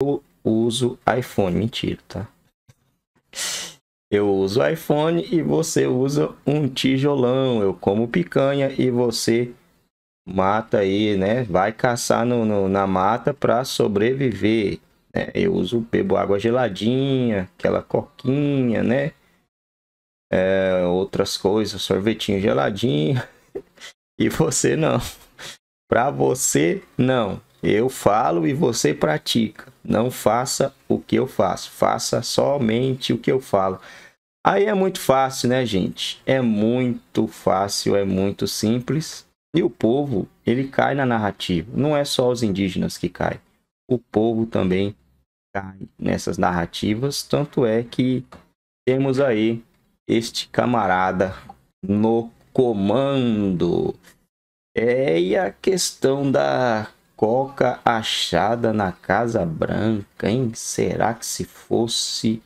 Eu uso iPhone, mentira, tá? Eu uso iPhone e você usa um tijolão. Eu como picanha e você mata aí, né? Vai caçar no, no na mata para sobreviver. Né? Eu uso, bebo água geladinha, aquela coquinha, né? É, outras coisas, sorvetinho geladinho. e você não. Para você, não. Eu falo e você pratica. Não faça o que eu faço, faça somente o que eu falo. Aí é muito fácil, né, gente? É muito fácil, é muito simples. E o povo, ele cai na narrativa. Não é só os indígenas que caem. O povo também cai nessas narrativas. Tanto é que temos aí este camarada no comando. É, e a questão da coca achada na Casa Branca, hein? Será que se fosse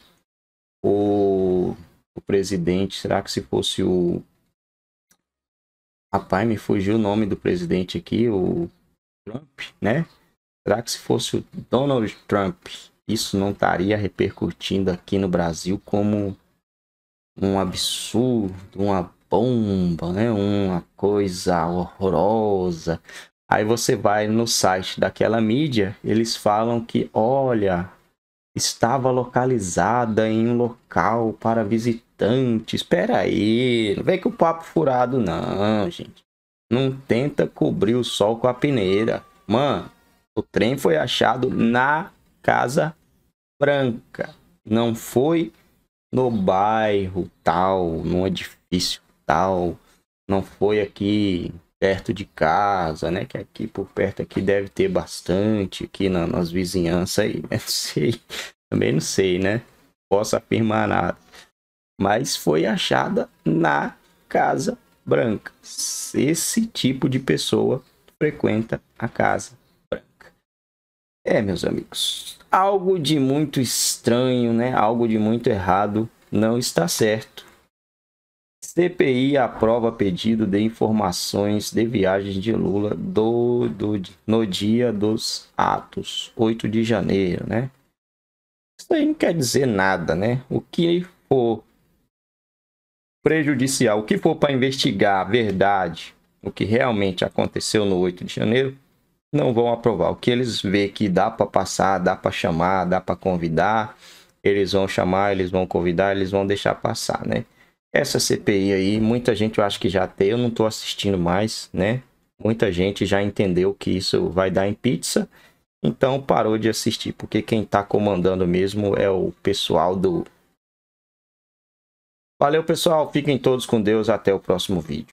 o, o presidente, será que se fosse o Rapaz, me fugiu o nome do presidente aqui, o Trump, né? Será que se fosse o Donald Trump, isso não estaria repercutindo aqui no Brasil como um absurdo, uma bomba, né? Uma coisa horrorosa, Aí você vai no site daquela mídia, eles falam que, olha, estava localizada em um local para visitantes. Espera aí, não vem com o papo furado não, gente. Não tenta cobrir o sol com a peneira. Mano, o trem foi achado na Casa Branca. Não foi no bairro tal, num edifício tal. Não foi aqui perto de casa, né? Que aqui por perto aqui deve ter bastante aqui na, nas vizinhanças aí, né? Não sei, também não sei, né? Posso afirmar nada. Mas foi achada na Casa Branca. Esse tipo de pessoa frequenta a Casa Branca. É, meus amigos, algo de muito estranho, né? Algo de muito errado não está certo CPI aprova pedido de informações de viagens de Lula do, do, no dia dos atos, 8 de janeiro, né? Isso aí não quer dizer nada, né? O que for prejudicial, o que for para investigar a verdade, o que realmente aconteceu no 8 de janeiro, não vão aprovar. O que eles vê que dá para passar, dá para chamar, dá para convidar, eles vão chamar, eles vão convidar, eles vão deixar passar, né? Essa CPI aí, muita gente eu acho que já tem, eu não estou assistindo mais, né? Muita gente já entendeu que isso vai dar em pizza, então parou de assistir, porque quem está comandando mesmo é o pessoal do. Valeu, pessoal. Fiquem todos com Deus. Até o próximo vídeo.